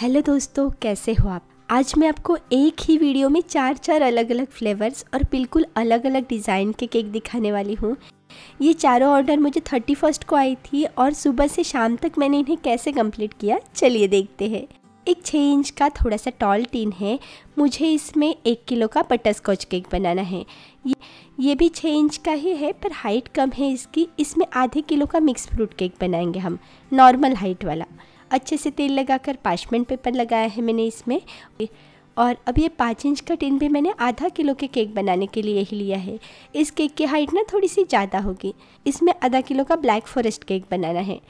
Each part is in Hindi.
हेलो दोस्तों कैसे हो आप आज मैं आपको एक ही वीडियो में चार चार अलग अलग फ्लेवर्स और बिल्कुल अलग अलग डिज़ाइन के केक दिखाने वाली हूँ ये चारों ऑर्डर मुझे थर्टी फर्स्ट को आई थी और सुबह से शाम तक मैंने इन्हें कैसे कंप्लीट किया चलिए देखते हैं एक छः इंच का थोड़ा सा टॉल टीन है मुझे इसमें एक किलो का बटर स्कॉच केक बनाना है ये ये भी छः इंच का ही है पर हाइट कम है इसकी इसमें आधे किलो का मिक्स फ्रूट केक बनाएंगे हम नॉर्मल हाइट वाला अच्छे से तेल लगाकर पार्चमेंट पेपर लगाया है मैंने इसमें और अब ये पाँच इंच का टिन भी मैंने आधा किलो के केक बनाने के लिए ही लिया है इस केक की हाइट ना थोड़ी सी ज़्यादा होगी इसमें आधा किलो का ब्लैक फॉरेस्ट केक बनाना है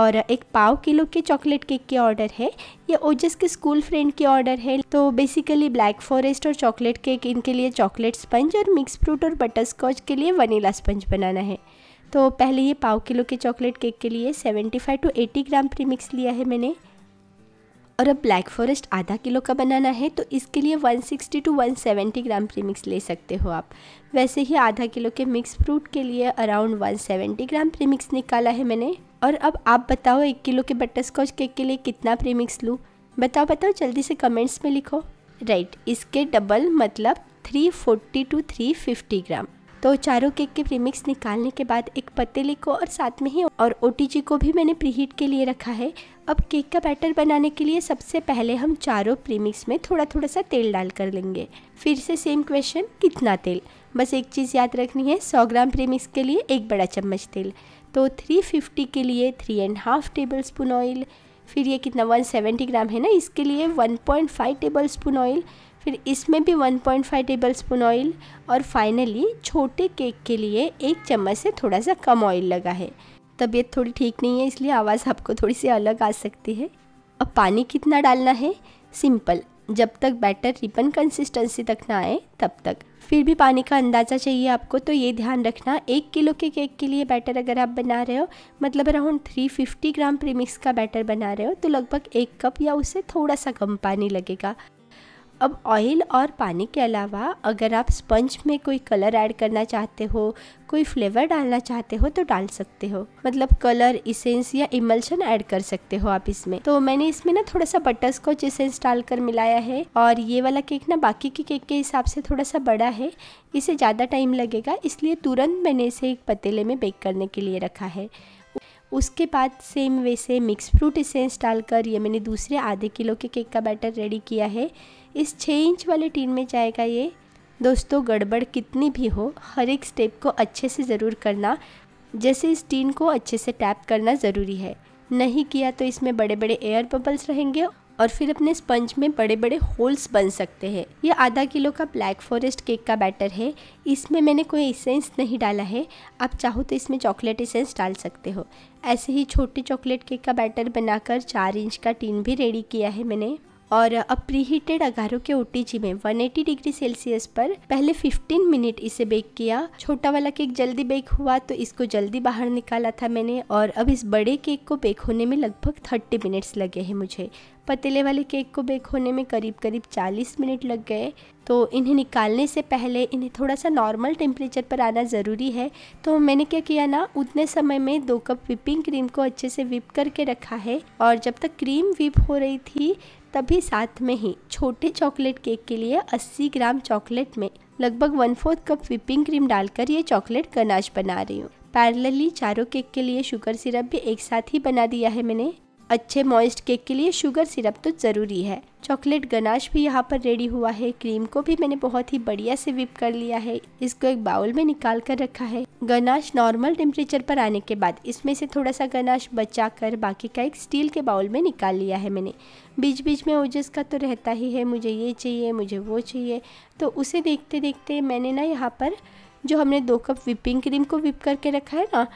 और एक पाव किलो के चॉकलेट केक के ऑर्डर है ये ओजस के स्कूल फ्रेंड के ऑर्डर है तो बेसिकली ब्लैक फॉरेस्ट और चॉकलेट केक इनके लिए चॉकलेट स्पंज और मिक्स फ्रूट और बटर स्कॉच के लिए वनीला स्पंज बनाना है तो पहले ये पाव किलो के चॉकलेट केक के लिए 75 टू 80 ग्राम प्री मिक्स लिया है मैंने और अब ब्लैक फॉरेस्ट आधा किलो का बनाना है तो इसके लिए 160 टू 170 ग्राम प्री मिक्स ले सकते हो आप वैसे ही आधा किलो के मिक्स फ्रूट के लिए अराउंड 170 ग्राम प्री मिक्स निकाला है मैंने और अब आप बताओ एक किलो के बटर स्कॉच केक के लिए कितना प्री मिक्स लूँ बताओ बताओ जल्दी से कमेंट्स में लिखो राइट इसके डबल मतलब फोर्टी टू फिफ्टी ग्राम तो चारों केक के प्रीमिक्स निकालने के बाद एक पतीली को और साथ में ही और ओ को भी मैंने प्रीहीट के लिए रखा है अब केक का बैटर बनाने के लिए सबसे पहले हम चारों प्रीमिक्स में थोड़ा थोड़ा सा तेल डाल कर लेंगे फिर से सेम क्वेश्चन कितना तेल बस एक चीज़ याद रखनी है सौ ग्राम प्रीमिक्स के लिए एक बड़ा चम्मच तेल तो थ्री के लिए three and half tablespoon oil फिर ये कितना 170 ग्राम है ना इसके लिए 1.5 टेबल स्पून ऑयल फिर इसमें भी 1.5 टेबल स्पून ऑयल और फाइनली छोटे केक के लिए एक चम्मच से थोड़ा सा कम ऑयल लगा है तबीयत थोड़ी ठीक नहीं है इसलिए आवाज़ आपको थोड़ी सी अलग आ सकती है अब पानी कितना डालना है सिंपल जब तक बैटर रिबन कंसिस्टेंसी तक ना आए तब तक फिर भी पानी का अंदाज़ा चाहिए आपको तो ये ध्यान रखना एक किलो के केक के लिए बैटर अगर आप बना रहे हो मतलब अराउंड 350 ग्राम प्रीमिक्स का बैटर बना रहे हो तो लगभग एक कप या उससे थोड़ा सा कम पानी लगेगा अब ऑयल और पानी के अलावा अगर आप स्पंज में कोई कलर ऐड करना चाहते हो कोई फ्लेवर डालना चाहते हो तो डाल सकते हो मतलब कलर इसेंस या इमल्शन ऐड कर सकते हो आप इसमें तो मैंने इसमें ना थोड़ा सा बटर स्कॉच इसेंस डालकर मिलाया है और ये वाला केक ना बाकी के केक के हिसाब से थोड़ा सा बड़ा है इसे ज़्यादा टाइम लगेगा इसलिए तुरंत मैंने इसे एक पतीले में बेक करने के लिए रखा है उसके बाद सेम वैसे मिक्स फ्रूट इसेंस डालकर ये मैंने दूसरे आधे किलो के केक का बैटर रेडी किया है इस छः इंच वाले टीन में जाएगा ये दोस्तों गड़बड़ कितनी भी हो हर एक स्टेप को अच्छे से ज़रूर करना जैसे इस टीन को अच्छे से टैप करना ज़रूरी है नहीं किया तो इसमें बड़े बड़े एयर बबल्स रहेंगे और फिर अपने स्पंज में बड़े बड़े होल्स बन सकते हैं ये आधा किलो का ब्लैक फॉरेस्ट केक का बैटर है इसमें मैंने कोई इसेंस नहीं डाला है आप चाहो तो इसमें चॉकलेट इसेंस डाल सकते हो ऐसे ही छोटे चॉकलेट केक का बैटर बनाकर चार इंच का टीन भी रेडी किया है मैंने और अब प्रीहीटेड अगारों के ओटीजी में 180 डिग्री सेल्सियस पर पहले 15 मिनट इसे बेक किया छोटा वाला केक जल्दी बेक हुआ तो इसको जल्दी बाहर निकाला था मैंने और अब इस बड़े केक को बेक होने में लगभग 30 मिनट्स लगे हैं मुझे पतीले वाले केक को बेक होने में करीब करीब 40 मिनट लग गए तो इन्हें निकालने से पहले इन्हें थोड़ा सा नॉर्मल टेम्परेचर पर आना ज़रूरी है तो मैंने क्या किया ना उतने समय में दो कप विपिंग क्रीम को अच्छे से विप करके रखा है और जब तक क्रीम विप हो रही थी तभी साथ में ही छोटे चॉकलेट केक के लिए 80 ग्राम चॉकलेट में लगभग one fourth cup whipping cream डालकर ये चॉकलेट गनाश बना रही हूँ पैरलली चारों केक के लिए शुगर सिरप भी एक साथ ही बना दिया है मैंने अच्छे मॉइस्ट केक के लिए शुगर सिरप तो ज़रूरी है चॉकलेट गनाश भी यहाँ पर रेडी हुआ है क्रीम को भी मैंने बहुत ही बढ़िया से विप कर लिया है इसको एक बाउल में निकाल कर रखा है गनाश नॉर्मल टेम्परेचर पर आने के बाद इसमें से थोड़ा सा गनाश बचा कर बाकी का एक स्टील के बाउल में निकाल लिया है मैंने बीच बीच में ओजस का तो रहता ही है मुझे ये चाहिए मुझे वो चाहिए तो उसे देखते देखते मैंने ना यहाँ पर जो हमने दो कप विपिंग क्रीम को विप करके रखा है ना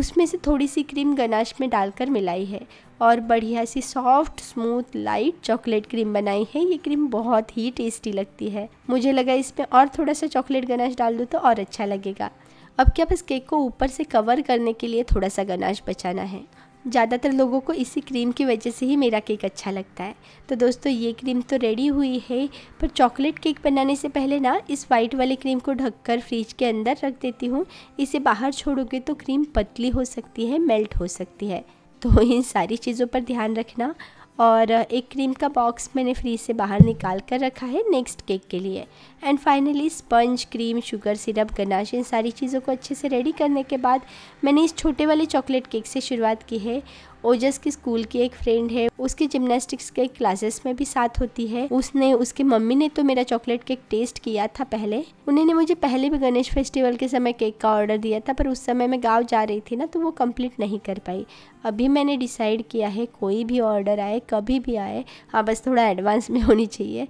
उसमें से थोड़ी सी क्रीम गनाश में डालकर मिलाई है और बढ़िया सी soft smooth light chocolate cream बनाई है ये क्रीम बहुत ही टेस्टी लगती है मुझे लगा इसमें और थोड़ा सा चॉकलेट गनाश डाल दो तो और अच्छा लगेगा अब क्या बस केक को ऊपर से कवर करने के लिए थोड़ा सा गनाश बचाना है ज़्यादातर लोगों को इसी क्रीम की वजह से ही मेरा केक अच्छा लगता है तो दोस्तों ये क्रीम तो रेडी हुई है पर चॉकलेट केक बनाने से पहले ना इस वाइट वाले क्रीम को ढककर फ्रिज के अंदर रख देती हूँ इसे बाहर छोड़ोगे तो क्रीम पतली हो सकती है मेल्ट हो सकती है तो इन सारी चीज़ों पर ध्यान रखना और एक क्रीम का बॉक्स मैंने फ्रीज से बाहर निकाल कर रखा है नेक्स्ट केक के लिए and finally sponge cream sugar syrup ganache इन सारी चीज़ों को अच्छे से रेडी करने के बाद मैंने इस छोटे वाले चॉकलेट केक से शुरुआत की है ओजस की स्कूल की एक फ्रेंड है उसकी जिम्नास्टिक्स के क्लासेस में भी साथ होती है उसने उसकी मम्मी ने तो मेरा चॉकलेट केक टेस्ट किया था पहले उन्होंने मुझे पहले भी गणेश फेस्टिवल के समय केक का ऑर्डर दिया था पर उस समय मैं गाँव जा रही थी ना तो वो कम्प्लीट नहीं कर पाई अभी मैंने डिसाइड किया है कोई भी ऑर्डर आए कभी भी आए हाँ बस थोड़ा एडवांस में होनी चाहिए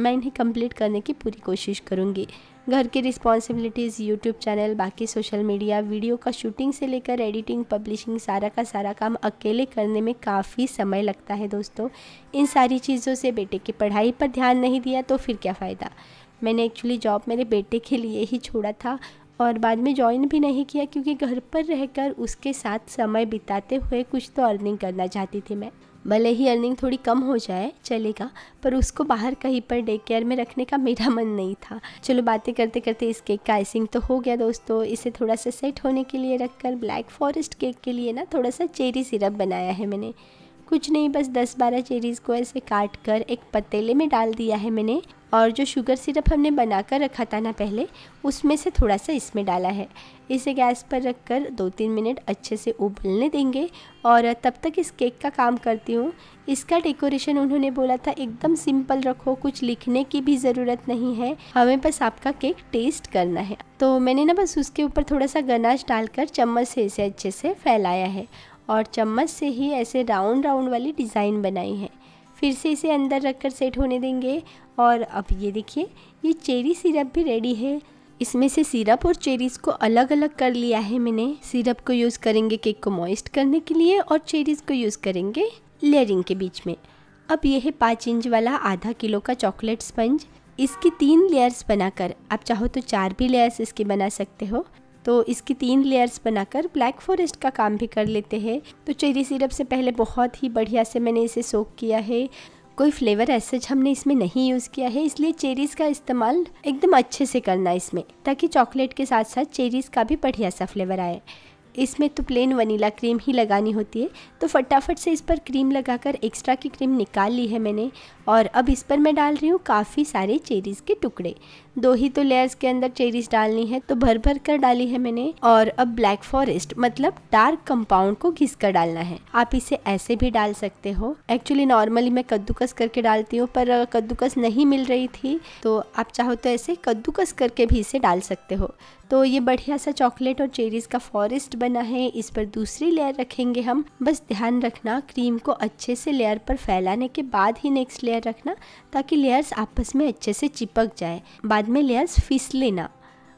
मैं इन्हें कंप्लीट करने की पूरी कोशिश करूँगी घर की रिस्पॉन्सिबिलिटीज़ यूट्यूब चैनल बाकी सोशल मीडिया वीडियो का शूटिंग से लेकर एडिटिंग पब्लिशिंग सारा का सारा काम अकेले करने में काफ़ी समय लगता है दोस्तों इन सारी चीज़ों से बेटे की पढ़ाई पर ध्यान नहीं दिया तो फिर क्या फ़ायदा मैंने एक्चुअली जॉब मेरे बेटे के लिए ही छोड़ा था और बाद में ज्वाइन भी नहीं किया क्योंकि घर पर रहकर उसके साथ समय बिताते हुए कुछ तो अर्निंग करना चाहती थी मैं भले ही अर्निंग थोड़ी कम हो जाए चलेगा पर उसको बाहर कहीं पर डे केयर में रखने का मेरा मन नहीं था चलो बातें करते करते इस केक का आइसिंग तो हो गया दोस्तों इसे थोड़ा सा सेट होने के लिए रखकर ब्लैक फॉरेस्ट केक के लिए ना थोड़ा सा चेरी सिरप बनाया है मैंने कुछ नहीं बस दस बारह चेरीज़ को ऐसे काट कर एक पतीले में डाल दिया है मैंने और जो शुगर सिरप हमने बना कर रखा था ना पहले उसमें से थोड़ा सा इसमें डाला है इसे गैस पर रख कर दो तीन मिनट अच्छे से उबलने देंगे और तब तक इस केक का काम करती हूँ इसका डेकोरेशन उन्होंने बोला था एकदम सिंपल रखो कुछ लिखने की भी ज़रूरत नहीं है हमें बस आपका केक टेस्ट करना है तो मैंने ना बस उसके ऊपर थोड़ा सा गनाश डालकर चम्मच से इसे अच्छे से फैलाया है और चम्मच से ही ऐसे राउंड राउंड वाली डिज़ाइन बनाई है फिर से इसे अंदर रखकर सेट होने देंगे और अब ये देखिए ये चेरी सिरप भी रेडी है इसमें से सिरप और चेरीज़ को अलग अलग कर लिया है मैंने सिरप को यूज़ करेंगे केक को मॉइस्ट करने के लिए और चेरीज़ को यूज़ करेंगे लेयरिंग के बीच में अब ये है पाँच इंच वाला आधा किलो का चॉकलेट स्पंज इसकी तीन लेयर्स बनाकर आप चाहो तो चार भी लेयर्स इसके बना सकते हो तो इसकी तीन लेयर्स बनाकर ब्लैक फॉरेस्ट का काम भी कर लेते हैं तो चेरी सिरप से पहले बहुत ही बढ़िया से मैंने इसे सोक किया है कोई फ्लेवर ऐसे हमने इसमें नहीं यूज़ किया है इसलिए चेरीज़ का इस्तेमाल एकदम अच्छे से करना है इसमें ताकि चॉकलेट के साथ साथ चेरीज़ का भी बढ़िया सा फ्लेवर आए इसमें तो प्लेन वनीला क्रीम ही लगानी होती है तो फटाफट से इस पर क्रीम लगाकर एक्स्ट्रा की क्रीम निकाल ली है मैंने और अब इस पर मैं डाल रही हूँ काफ़ी सारे चेरीज़ के टुकड़े दो ही तो लेयर्स के अंदर चेरीज डालनी है तो भर भर कर डाली है मैंने और अब ब्लैक फॉरेस्ट मतलब डार्क कंपाउंड को घिस कर डालना है आप इसे ऐसे भी डाल सकते हो एक्चुअली नॉर्मली मैं कद्दूकस करके डालती हूँ पर कद्दूकस नहीं मिल रही थी तो आप चाहो तो ऐसे कद्दूकस करके भी इसे डाल सकते हो तो ये बढ़िया सा चॉकलेट और चेरीज का फॉरेस्ट बना है इस पर दूसरी लेयर रखेंगे हम बस ध्यान रखना क्रीम को अच्छे से लेयर पर फैलाने के बाद ही नेक्स्ट लेयर रखना ताकि लेयर्स आपस में अच्छे से चिपक जाए बाद बाद में लेयर्स फिस लेना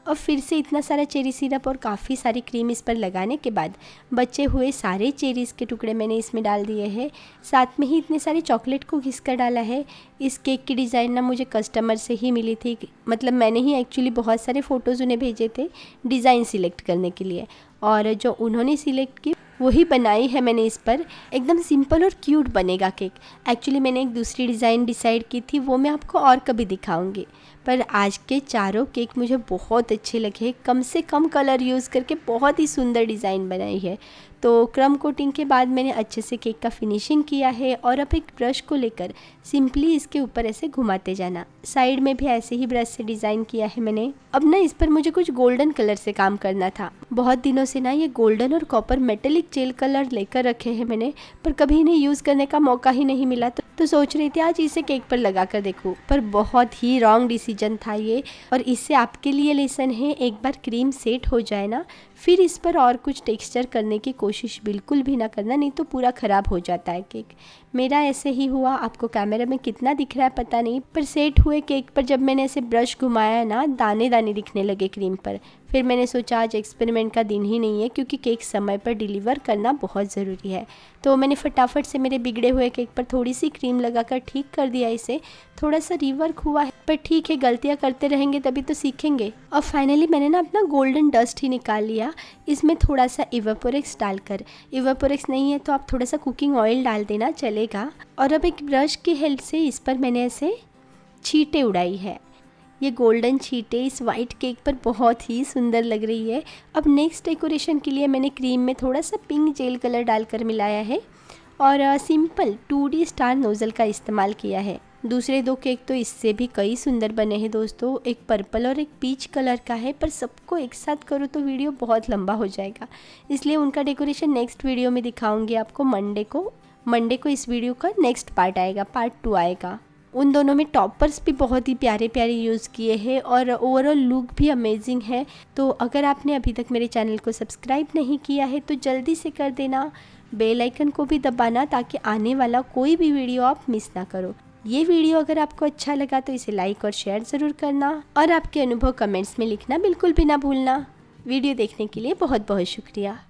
और फिर से इतना सारा चेरी सिरप और काफ़ी सारी क्रीम इस पर लगाने के बाद बचे हुए सारे चेरीज़ के टुकड़े मैंने इसमें डाल दिए हैं साथ में ही इतने सारे चॉकलेट को घिस कर डाला है इस केक की डिज़ाइन ना मुझे कस्टमर से ही मिली थी मतलब मैंने ही एक्चुअली बहुत सारे फ़ोटोज़ उन्हें भेजे थे डिज़ाइन सिलेक्ट करने के लिए और जो उन्होंने सिलेक्ट की वही बनाई है मैंने इस पर एकदम सिंपल और क्यूट बनेगा केक एक्चुअली मैंने एक दूसरी डिज़ाइन डिसाइड की थी वो मैं आपको और कभी दिखाऊंगी पर आज के चारों केक मुझे बहुत अच्छे लगे कम से कम कलर यूज़ करके बहुत ही सुंदर डिज़ाइन बनाई है तो क्रम कोटिंग के बाद मैंने अच्छे से केक का फिनिशिंग किया है और अब एक ब्रश को लेकर सिंपली इसके ऊपर ऐसे घुमाते जाना साइड में भी ऐसे ही ब्रश से डिज़ाइन किया है मैंने अब ना इस पर मुझे कुछ गोल्डन कलर से काम करना था बहुत दिनों से ना ये गोल्डन और कॉपर मेटेलिक जेल कलर लेकर रखे हैं मैंने पर कभी इन्हें यूज़ करने का मौका ही नहीं मिला तो तो सोच रही थी आज इसे केक पर लगा कर देखूँ पर बहुत ही रॉन्ग डिसीजन था ये और इससे आपके लिए लेसन है एक बार क्रीम सेट हो जाए ना फिर इस पर और कुछ टेक्सचर करने की कोशिश बिल्कुल भी ना करना नहीं तो पूरा ख़राब हो जाता है केक मेरा ऐसे ही हुआ आपको कैमरा में कितना दिख रहा है पता नहीं पर सेट हुए केक पर जब मैंने ऐसे ब्रश घुमाया ना दाने दाने दिखने लगे क्रीम पर फिर मैंने सोचा आज एक्सपेरिमेंट का दिन ही नहीं है क्योंकि केक समय पर डिलीवर करना बहुत ज़रूरी है तो मैंने फटाफट से मेरे बिगड़े हुए केक पर थोड़ी सी क्रीम लगा ठीक कर दिया इसे थोड़ा सा रिवर्क हुआ है पर ठीक है गलतियाँ करते रहेंगे तभी तो सीखेंगे और फाइनली मैंने ना अपना गोल्डन डस्ट ही निकाल लिया इसमें थोड़ा सा इवापोरेक्स डालकर इवापोरेक्स नहीं है तो आप थोड़ा सा कुकिंग ऑयल डाल देना चले मिलेगा और अब एक ब्रश की हेल्प से इस पर मैंने ऐसे छीटें उड़ाई है ये गोल्डन छीटे इस वाइट केक पर बहुत ही सुंदर लग रही है अब नेक्स्ट डेकोरेशन के लिए मैंने क्रीम में थोड़ा सा पिंक जेल कलर डालकर मिलाया है और सिंपल टू स्टार नोज़ल का इस्तेमाल किया है दूसरे दो केक तो इससे भी कई सुंदर बने हैं दोस्तों एक पर्पल और एक पीच कलर का है पर सबको एक साथ करो तो वीडियो बहुत लंबा हो जाएगा इसलिए उनका डेकोरेशन नेक्स्ट वीडियो में दिखाऊंगी आपको मंडे को मंडे को इस वीडियो का नेक्स्ट पार्ट आएगा पार्ट टू आएगा उन दोनों में टॉपर्स भी बहुत ही प्यारे प्यारे यूज़ किए हैं और ओवरऑल लुक भी अमेजिंग है तो अगर आपने अभी तक मेरे चैनल को सब्सक्राइब नहीं किया है तो जल्दी से कर देना बेल आइकन को भी दबाना ताकि आने वाला कोई भी वीडियो आप मिस ना करो ये वीडियो अगर आपको अच्छा लगा तो इसे लाइक और शेयर ज़रूर करना और आपके अनुभव कमेंट्स में लिखना बिल्कुल भी ना भूलना वीडियो देखने के लिए बहुत बहुत शुक्रिया